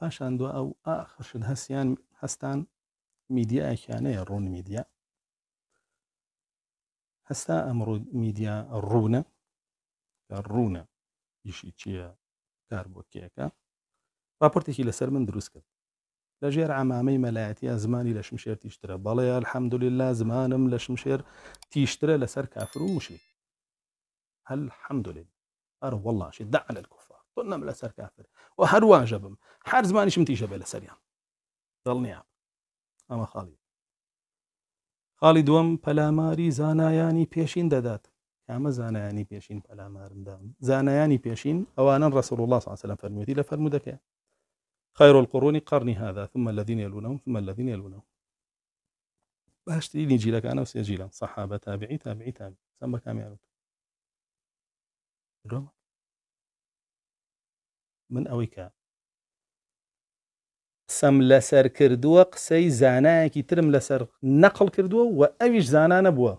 پاشاندووە ئەو ئاخرشت هەسیان هەستان میدیایکیانەیە ڕوون میدیا هەستا ئەمڕۆ میدیا ڕوونە ڕوونە ئیشی چییە کار راپورتی که لسر من دروس کرد لجیر عمامی ملایتی مەلایەتە زمانی لشمشیر تیشتره تیشترە الحمدلله زمانم لشمشیر تیشتره لسر کافر و مشی الحمدلله حەمدلله ئەر وەڵاشی دعل الكفار تنم لسر کافر و هەروواژە بم هەر زمانیشم ظلني بێ أما سەریان دڵنییا ئەمە خاڵی ماري دووەم بيشين زانایانی كما دەدات بيشين زانایانی پێشین دام زانایانی پێشین أوانا رسول الله الله سلام فەرموێتی لە فەرمودەکە خير القرون قرني هذا ثم الذين يلونهم ثم الذين يلونهم باش باشترینی جیرەکانە و سێجیرە صحابه تابعی تابعی تابعي سم بە کامیان من ئەوەی کە قسەم لەسەر کردووە قسەی زانایەکی ترم لەسەر نەقل کردووە و ئەویش زانانە بووە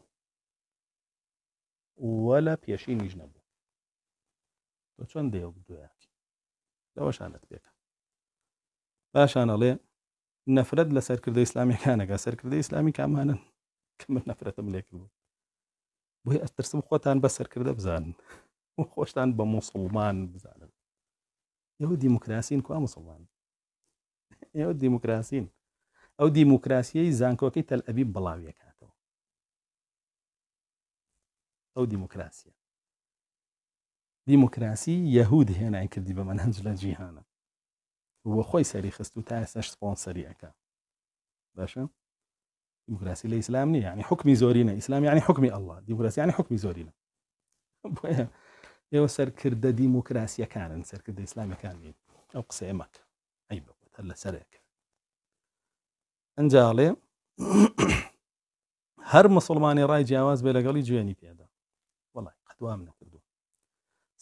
وە لە پێشینیش نەبوو تۆ چۆن دێو دویاکی لەوەشانت پێکە باشان ئەڵێ نەفرەت لە سەرکردە ئسلامیەکانەگە سەرکردە ئسلامی کامانن کەمر نەفرەتم لێک بوو بۆی ئەترسم خۆتان بە سەرکردە بزانن خۆشتان بە مسلمان بزان يو ديموكراسين كو مسلمان يو ديموكراسين او ديموكراسيي زانكو كي تل ابيب بلاوي كاتو او ديموكراسيا ديموكراسي يهود هنا عندك دي بما ننزل جيهانا هو خوي سري خستو تاسش سبونسري اكا باشا ديموكراسي الاسلامي يعني حكمي زورينا اسلام يعني حكمي الله ديموكراسي يعني حكمي زورينا ئێوە سەرکردە دیموکراسیەکانن سەرکردە ئیسلامیەکانین ئەو قسەیە مەکە ئەی بەوت هلا لەسەرێک ئەنجاڵێ هر مسلمانی ڕای جیاواز بێ لەگەڵی جوێنی پێدا وڵی قەتوام نەکردو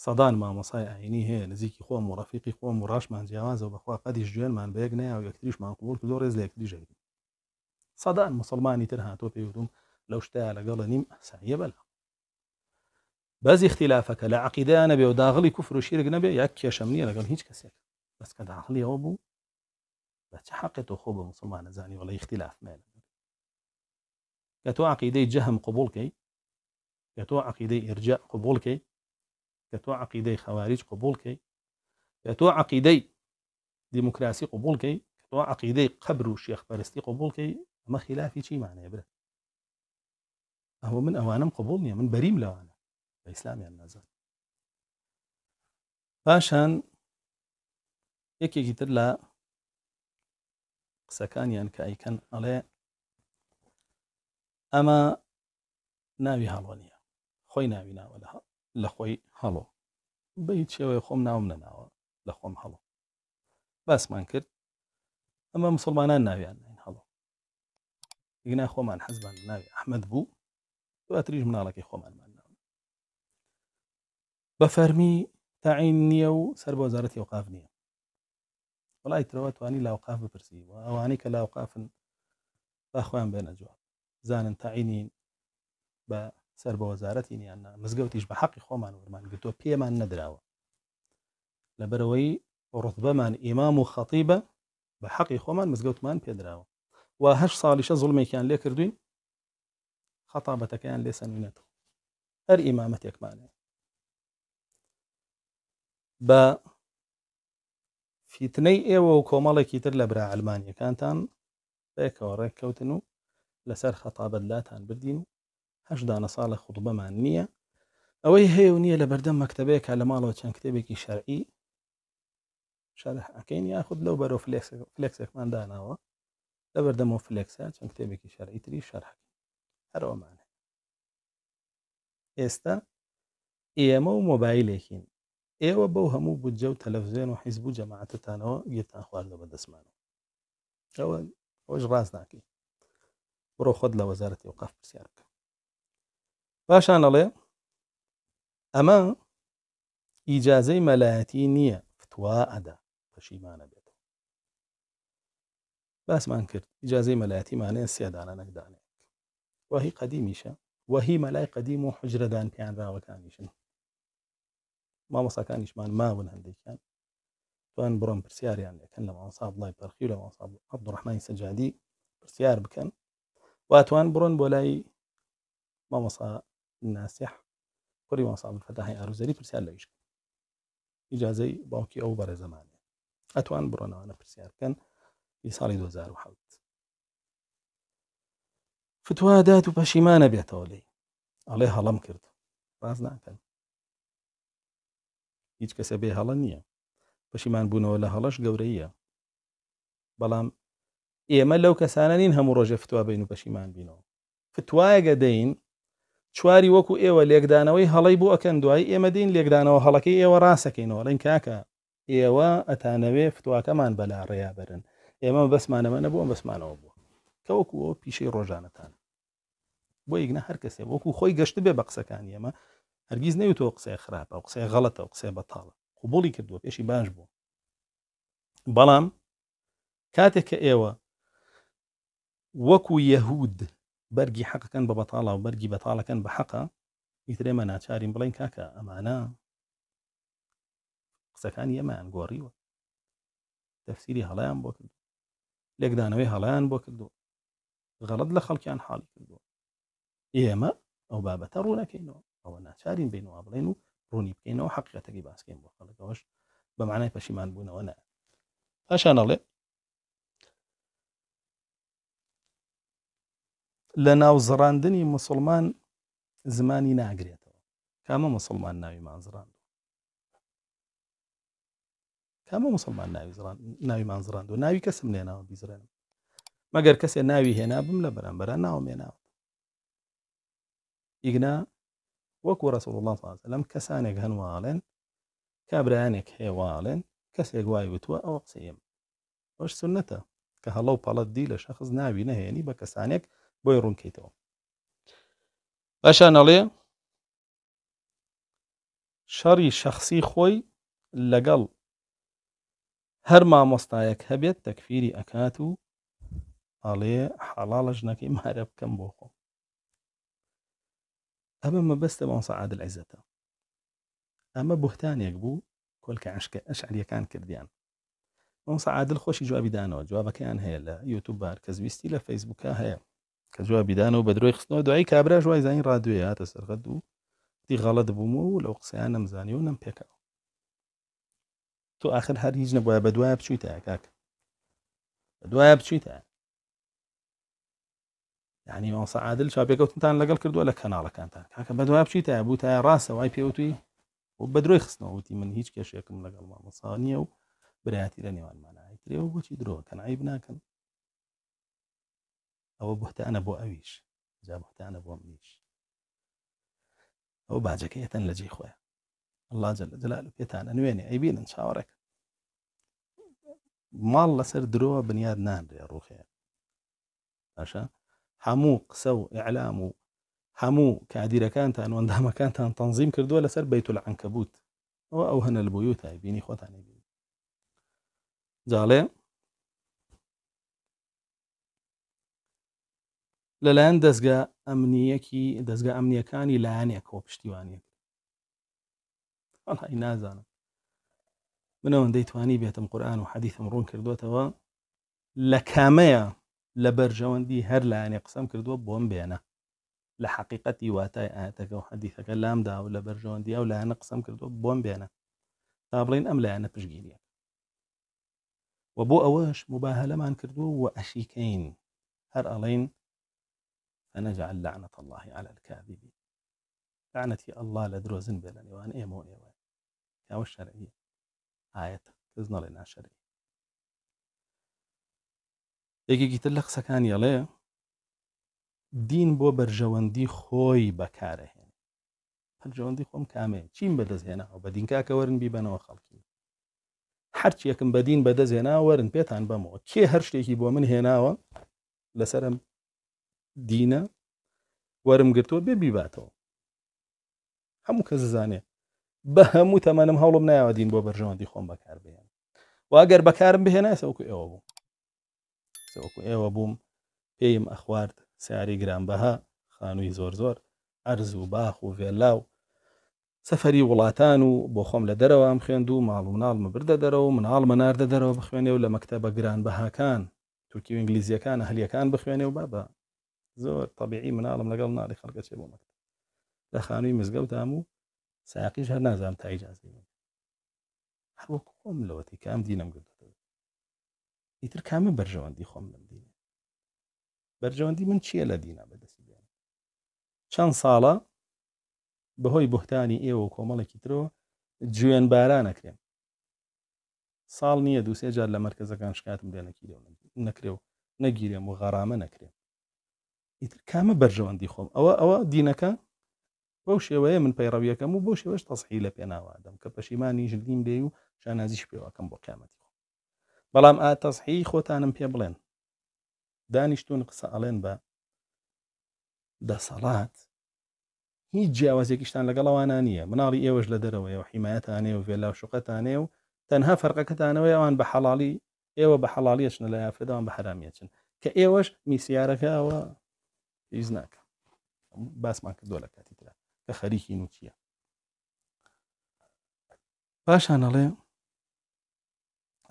سەدان مامۆسای ئاینی هەیە نزیکی خۆم و خوام خۆم و ڕاشمان جیاوازەوە بەخوا قەدیش جوێنمان بەیەک نیا و یەکتریشمان قوڵ کردۆ ڕێز لە یەکتری ژەوی سەدان صدان مسلماني هاتۆ پێوتم لو شتەیە لقال نيم سایە بەلا بازي اختلافك لا عقيده بێ و داغڵی کوفر و شیرگ نەبێ یا کێشەم نیە لەگەڵ هیچ کەسێک بەسکە داخلی ئەوە بوو بە خوب مسلمان و خۆ اختلاف مسلمانە زانی وڵی اختیلاف مێن کە تۆ عقیدەی جەهم قوبولکەی ارجاء تۆ عقیدەی ئرجا قوبولکەی کە تۆ عقیدەی خەواریج قوبولکەی کە تۆ عقیدەی دیموکراسی قوبولکەی کە تۆ عقیدەی قبر و شێخپەرستی قوبولکەی خلافی من اوانم قبولني من بريم لەوانە بە ئیسلامیان نازات پاشان یەکێکی تر لە قسەکانیان کە ئەیکەن ئەڵێ ئەمە ناوی هەڵۆ نییە خۆی ناوی ناوە لە خۆی هەڵۆ بە هیچ شێوەیە خۆم ناوم نەناوە لە خۆم هەڵۆ باسمان کرد ئەمە مسلمانان ناویان نین هەڵۆ دیگنا خۆمان حەزبان ناوی ئەحمد بوو دواتریش مناڵەکەی خۆمانمان بفرمي فەرمی تاعین نییە و سەر بە وەزارەتی ئەوقاف نییە وڵای ترەوە توانی لاوقاف بپرسی و ئەوانەی کە لاوقافن باخوایان بێنە جواب زانن تاعینین بە سەر بە وەزارەتی نیاننا مزگەوتیش بە حەقی خۆمان وەرمان گرتۆ پێمان نەدراوە لەبەرەوەی ڕتبەمان ئیمام و خەتیبە بە حەقی خۆمان مزگەوتمان پێدراوە و هەش ساڵیشە زڵمێکیان لێ کردوین خەتابەتەکەیان لێ سەنوێتەوە با في ثني اي وكومالي كيتر لبرا المانيا كانتان بيكا وريك لسار خطابا خطاب اللاتان بردينو هش دانا صالة خطبة مانية اوي هيو نية لبردم مكتبيك على مالو تشان كتبك شرعي شرح اكين ياخد لو برو فليكسك فليكسك دانا و لبردمو فليكسا تشان كتبك شرعي تري شرح هرو مانه استا ايامو موبايل اكين ئێوە بەو هەموو بودجە و تەلەڤزیێن و حیزب و جەماعەتتانەوە گیرتان خواردە بە دەسمانەوە ئەوە ئەوش ڕاست ناکەی بڕۆ خۆت لە وەزارەتی و قاف پرسیار بکە پاشان ئەڵێ ئەمە ئیجاازەی مەلایەتی نییە فتووا ئەدا پەشیمانە بێتەوە باسمان کرد ئیجاازەی مەلایەتیمانێ سێدانە نەکدانێک وهی قەدیمیشە وهی مەلای قەدیم و حجرەدان پیانراوەکانیشن ما مساكان كان ما ون عندي كان فان برون برسيار يعني كان لما انصاب الله يبارخي لما انصاب عبد الرحمن السجادي برسيار بكان واتوان برون بولاي ما مصا الناسح كل ما صاب الفتاحي اروزري برسيار ليش اجازي باوكي او بر زمان يعني. اتوان برون انا برسيار كان يصالي دوزار وحوت فتوا داتو باشيمانا بيتولي عليها لم كرت راز نعم هیچ کەسە بێ هەڵە نییە پشیمان بوونەوە لە هەڵەش گەورەیە بەڵام ئێمە لەو کەسانە نین هەموو ڕۆژێ فتووا بین و پەشیمان بینەوە فتوایەگە دەین چواری وەکو ئێوە لێکدانەوەی هەڵی بوو ئەکەن دوای ئێمە دین لێکدانەوە هەڵەکەی ئێوە ڕاستەکەینەوە لەن کاکە ئێوە ئەتانەوێ فتواکەمان بەلا ڕێیابرن ئێمە بەسمانەمە نەبووم بەسمانەوە بوو کە وەکوەوە پیشەی ڕۆژانەتان بۆ یگنە هەر کەسێ وەکو خۆی گەشت بێ بە قسەکان ئێمە هرگیز هەرگیز نەوێتەوە قسەی خراپە و قسەی غەڵەتە و قسەی بەتاڵە قوبڵی کردووە پێشی باش بوو بەڵام کاتێک کە ئێوە وەکو یەهود بەرگی حەقەکەن بە بەتاڵە و بەرگی بەتاڵەکەن بە حەقە ئیترێمە ناچارین بڵێن کاکە ئەمانە قسەکانی ئەمان گۆڕیوە تەفسیری هەڵیان بۆ کردو لێکدانەوەی هەڵیان بۆ کردو غەڵت لە خەڵکیان حاڵی کردو او ئەو بابەتە ڕوونەکەینەوە ئەوە ناچارین بینەوە بڵێن و ڕوونی بکەینەوە حقیقەتەکەی باسکەین بۆ خەڵەکەەوەش بەمانای پەشیمان بوونەوە نە پاشانەڵێ لە ناو زڕاندنی مسلمان زمانی ناگرێتەوە کامە مسلمان ناویمان زراند کامە مسلمان ناویمان زراند و ناوی کەسم لێ ناوە بیزرێنم مەگەر کەسێ ناوی هێنا بم لە بەرەمبەرە ناومێناوە ئیگنا وەکو ڕسوڵ الله فاز لەم کەسانێک هەنواڵێن کابراانێک هێواڵێن کەسێک وای وتوە ئەو قسەم وەش سنەتە کە هەڵە و پەڵەت دی لە شەخص ناوی نەهێنی بە کەسانێک بۆی ڕوونکەیتەوە باشان ئەڵێ شەڕی شەخصی خۆی لەگەڵ هەر مامۆستایەک هەبێت تەکفیری ئەکات و ئەڵێ حەڵاڵە ژنەکەی مارە بکەم بۆ خۆم اما ما بس تبون صعاد العزته اما بهتان يقبو كل كعشك اش علي كان كرديان اون صعاد الخوش جوابي دانو جواب كان هي لا يوتيوب بار كزويستي لا فيسبوك هي كجواب دانو بدرو يخصنا دعي كابرا جواي زين راديو يا تسر غدو تي غلط بومو لو قسيان مزانيون امبيكا تو اخر هر هيج نبو بدوا بشويتا كاك بدوا بشويتا يعني ما عادل شاب يقول تان لقال كردو ولا كان على كان تان حكى بدو أبشي تعبو تاع راسة واي بي أوتي وبدرو يخسنا وتي من هيك كشيء كم لقال ما مصانية وبرياتي لني وان ما نعيتري وبوشي درو كان عيبنا كان أو بحتى أنا بو أويش جاب بحتى أنا بو أميش أو بعد كي يتن لجي خويا الله جل جلاله يتن أنا ويني عيبين إن شاء الله مال لسر دروا بنياد نان ريا روخي عشان هەموو قسە و عام و هەموو کادیرەکانتان وەندامەکانتان تەنظیم کردووە لەسەر بەیت و لەعنکە بوت ئەوە ئەو هەنە لە بۆی بيني تای للان خۆتانی أمنية كي لەلایەن أمنية كاني دەستگا ئەمنیەکانی لایەنێکەوە پشتیوانیت ئەڵی نازانم منەوەندەی توانی بێتم قورآن و حەدیثم ڕوون کردوێتەوە لە کامەیە لە بەرژەوەندی هر لاني قسەم كردو بۆم بێنە لە واتاي واتای ئاەتەکە و حەدیثەکە لامدا و لە أو ئەو قسم قسەم کردووە بۆم بێنە تا بڵین ئەم لایەنە پشگیریە و بۆ ئەوەش مباهلەمان کردووە و هر هەر انا فنجعل لعنة الله على الكاذبين لعنتي الله لدروزن بلاني وان ايمو ايوان كاو الشرعية آية كزنا لنا شرعية یەکێکی تر لە قسەکانی ئەڵێ دین بۆ بەرژەوەندی خۆی بەکارەهێن پەرژەوەندی خۆم کامێ چیم بەدەستهێناەوە بە دینکاکەوەرن بیبەنەوە خەڵکی هەرچی یەکم بەدین بەدەستهێناوەرن پێتان بەمەوە کێ هەر شتێکی بۆ من هێناوە لەسرم دینە وەرم گرتووە بێ بیباتەوە هەموو کەس زانێ بە هەموو تەمەنم هەوڵم نایوە دین بۆ بەرژەوەندی خۆم بەکار بێن واگەر بەکارم بهێنایسەوەکو ئێوە بوو وەکو ئێوە بووم پێیم ئەخوارد سیاری گرانبەها خانووی زۆر زۆر ئەرز و باخ و وێلاو سەفەری وڵاتان و بۆ خۆم لە دەرەوە ئەم خوێند و ماڵ و ناڵمە بردە دەرەوە و مناڵ مناردە دەرەوە بخوێنێ و لە مەکتتەبە گرانبەهاکان تورکی و ئینگلیزیەکان هەلیەکان بخوێنێ و بابە زۆر طبیعی مناڵم لەگەڵ ناڵی خەڵکە چێ بۆ مەکتتە لە خانووی مزگەوتام و ساقیش هەر نازانم تا ئیجازی هەروەک خۆم لەوەتی کام دینم گرت ئیتر کامە بەرژەوەندی خۆم لەم دینێ بەرژەوەندی من چییە لە دینە بەدەستی بێن چەند ساڵە بەهۆی بهتانی ئێوە و کۆمەڵێکی ترەوە گوێن بارانەکرێن ساڵ نییە دووسێ جار لە مرکزەکان شکاتم لێ نەکیرێ نەکرێ و نەگیرێم و غەرامە نەکرێن ئیتر کامە بەرژەوەندی خۆم ئەوە ئەوە دینەکە بەو شێوەیە من پەیڕەویەکەم و بۆ شێوەش تەسحی لە پێناوادەم کە پەشیمانی ژلیم لێ و شانازیش پێوەکەم بۆ قیامەتی بەڵام ئاتەسحی خۆتانم پێ بڵێن دانیشتون قسە ئەڵێن بە دەسەڵات هیچ جیاوازێکیشتان لەگەڵەوانە نییە مناڵی ئێوەش لە دەرەوەی و حیمایەتانێ و وێلا شوقەتانێ و تەنها فەرقەکەتانەوەی ئەوان بە حەڵالی ئێوە بە حەڵالیەشن لە یافرەداوان بە حرامیەچن کە ئێوەش میسیارەکەەوە هیچ ناکە باسمان کردووە لە کاتی تررا کە خەریکی نوچیە پاشان ئەڵێ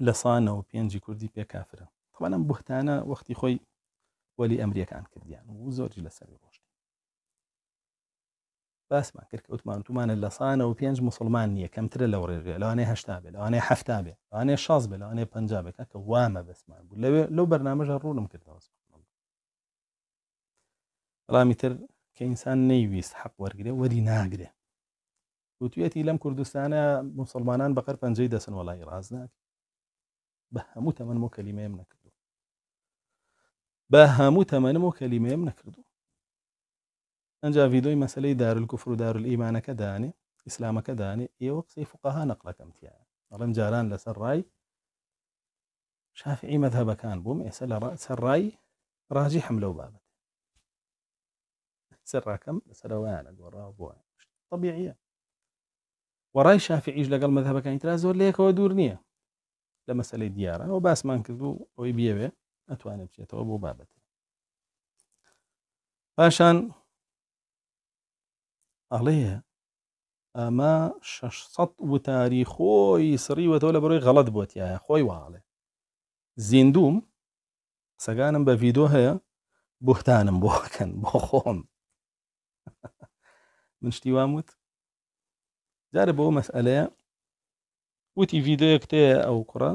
لە سانەوە پێنجی کوردی پێکافرە طبعا ئەم بهتانە وەختی خۆی وەلی ئەمریەکان کردیان و زۆرجی لسان ڕۆشت باسمان کرد کە اتمان تو لە سانە و پێنج مسلمان نییە کەمترە لەو ڕێژێ لانه هەشتا لانه لەوانێ لانه بێ لەوانێ شاز بێ لەوانێ پەنجابێکە کە وامە بەسمان بوو لەوێ لەو بەرنمەژە ڕوونم کردەوە رامی تر انسان نیویست حق ورگره وەرگێ وەری و وتوێتی لەم کردستان مسلمانان بقر پەنجەی دەسن وڵی ڕازناک بهموت من مكلمة من كردو بهموت من مكلمة من كردو أنجا فيدوي مسألة دار الكفر دار الإيمان كداني إسلام كداني يوقف إيه فقهاء نقلة كم تيان يعني. جاران لسراي شافعي مذهب كان بوم يسأل إيه سراي راجي حملو بابا سرا كم سروان أقول رابوا طبيعية وراي شافعي إيش لقى المذهب كان يترازور ليك ودورنيه لە مەسلەی دیارە ئەو باسمان کرد و ئەوی بێوێ ئەتوانێت بچێتەوە بۆ بابەت پاشان ئەڵەیە ئەمە 600 وتاری خۆی سڕیوەتەوە لە بڕۆی غەڵت بۆتیایە خۆی واڵێ زیندوم سەگانم بە ڤیددیو هەیە بوختانم بۆکەن بۆ خۆم من شتی واموت جارە بۆ مەسئلەیە وتی ڤیددیوەک تەیە ئەو کوڕە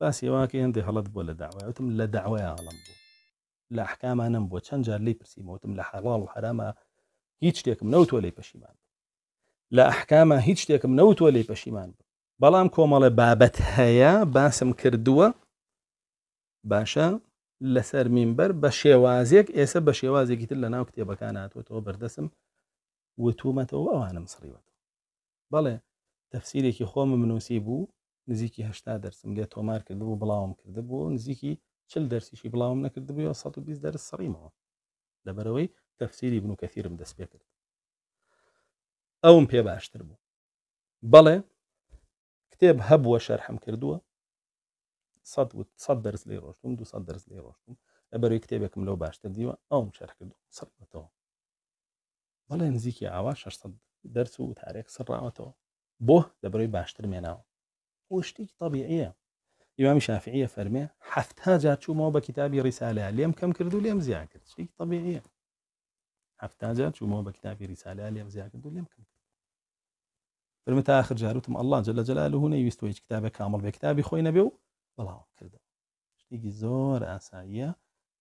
باسیێواکە هەندێک هەڵت بۆ لە داوای وتم لە داوای هەڵم بوو لە حکامانم بۆ چەند جار لی پرسیمەوتم لە حەڵاڵ و حرامە هیچ شتێکم نەوتۆ لی پەشیمان لە ئەحکامە هیچ شتێکم نەوتۆ لی پەشیمان بوو بەڵام کۆمەڵێ بابەت هەیە باسم کردووە باشە لەسەر میمبەر بە شێوازێک ئێستا بە شێوازێکی تر لە ناو کتێبەکان هاتوەوە بەردەسم وتومەتەوە ئەوانم سڕیوەتەوە بەڵێ تەفسیرێکی خۆمە منوسی بوو نزیکی هشتا دەرسم لێ تۆمار کرد بوو بڵاوم کرده بوو نزیکی چل دەرسیشی بڵاوم نەکرده بوو 120 دەرس سەڕیمەوە لەبەرەوەی تەفسیری بن و کەثیرم دەست پێ کرد ئەوم پێ باشتر بوو بەڵێ کتێب هەبووە شەررحم کردووە سەد دەرس لی ڕۆشتم دو دەرس لی ڕۆشتم لەبەروی کتێبێکم لەو باشتر دیوە ئەوم شەر کردو سەرەوە بەڵێ نزیکی ئاوا 600 دەرس و تارێک سڕاوەتەوە بۆ دەبڕی باشتر مناو وشتي طبيعيه امام شافعيه فرمي فەرمێ هەفتا جار چوومەوە بە کتابی ریسالە لێم کەم کرد و لێم زیان کرد شتێکی تەبیعە هەفتا جار چوومەوە بە کتابی ریسالە لێم زیان کرد و لێم کەم کرد فرمە تا آخر جار الله جل جلاله هنا نەویست كتابه كامل بكتابي خوي نبيو خۆی كردو شتي بەڵاوم کردەوە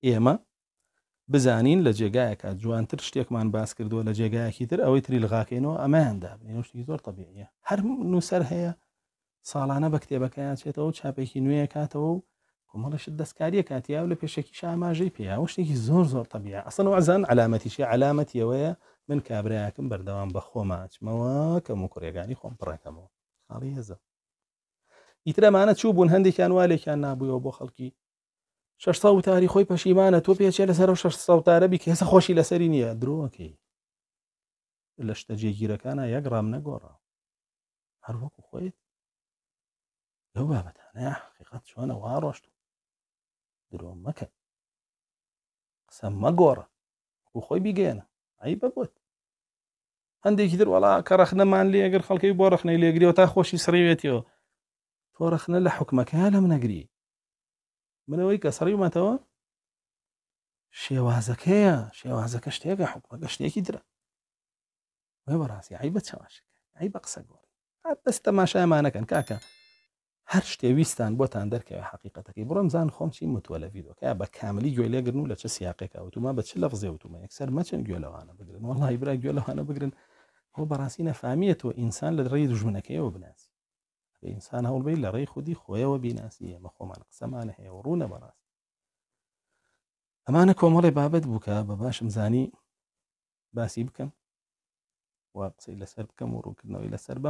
ايما بزانین لە جێگایەکە جوانتر شتێکمان باس کردووە لە جێگایەکی تر ئەوەی تری لەغاکەینەوە ئەمایاندا بنێشتی زۆر تەبیە هەر نووسەر هەیە ساڵانە بە کتێبەکەیان چێتەوە چاپێکی نوێیە کاتەوە و کۆمەڵش دەستکاریە کاتییا و لە پێشێکی شاماژەی پێیاوە شتێکی زۆر زۆر تەبیە ئەسن ئازان علامەتیشی علامەتی ئەوەیە من کابراایەکەم بەردەوام بە خۆماچمەوە کەم و کوڕێگانی خۆم پڕێکەمەوە خاڵی هێزە ئیترەمانە چوو بوون هەندێکیان والێکیان نبوویەوە بۆ خەڵکی شش سەوتاری خۆی پەشیمانە تۆ پێچێ لەسەر و شش سەوتارە بیکە هێستا خۆشی لەسەری دروكي درۆوەکەی لە شتە جێگیرەکانە یەک ڕام نەگۆڕە هەر وەکو خۆیت لەو بابەتانە حقیقەت چۆنە شو أنا و درو مەکە قسە مەگۆڕە و خۆی بیگەێنە ئەی بەبوت هەندێکی در وڵا کە رەخنەمان لێ ئەگەر خەڵکی بۆ رەخنەی و تا خۆشی سرەوێتەوە تۆ رەخنە لە حکومەکە لەم نەگری منەوەی کە سەڕیمەتەوە شێوازەکەیە شێوازەکە شتێکە حکومەکە شتێکی درە وێ بەڕاستی ئای بە چاواشەکە ئای بە قسە گۆڕی دەست تەماشایمانەکەن کاکە هەر شتێویستان بۆتان دەرکەوە حقیقەتەکەی بڕم زان خۆم چی متوە لە ڤیدۆکە بە کاملی گوێ لێگرن و لە چه سیاقێکاوتما بە چ لە فزێوتمە یەکسەر مەچەند گوێ لەوانە بگرن وڵی برا گوێ لەوانە بگرن هۆ بەڕاستی نەفامیەتەوە ئینسان لە ڕێی دژمنەکەیەوە بناسی انسان هول بيلا لري خودی خۆیەوە بیناسیە بە خۆمان قسەمانە هەیە ورونا براس امانك ئەمانە بابد بكا باباش مزاني باسي بكم باسی بکەم و قسەی لەسەر بکەم و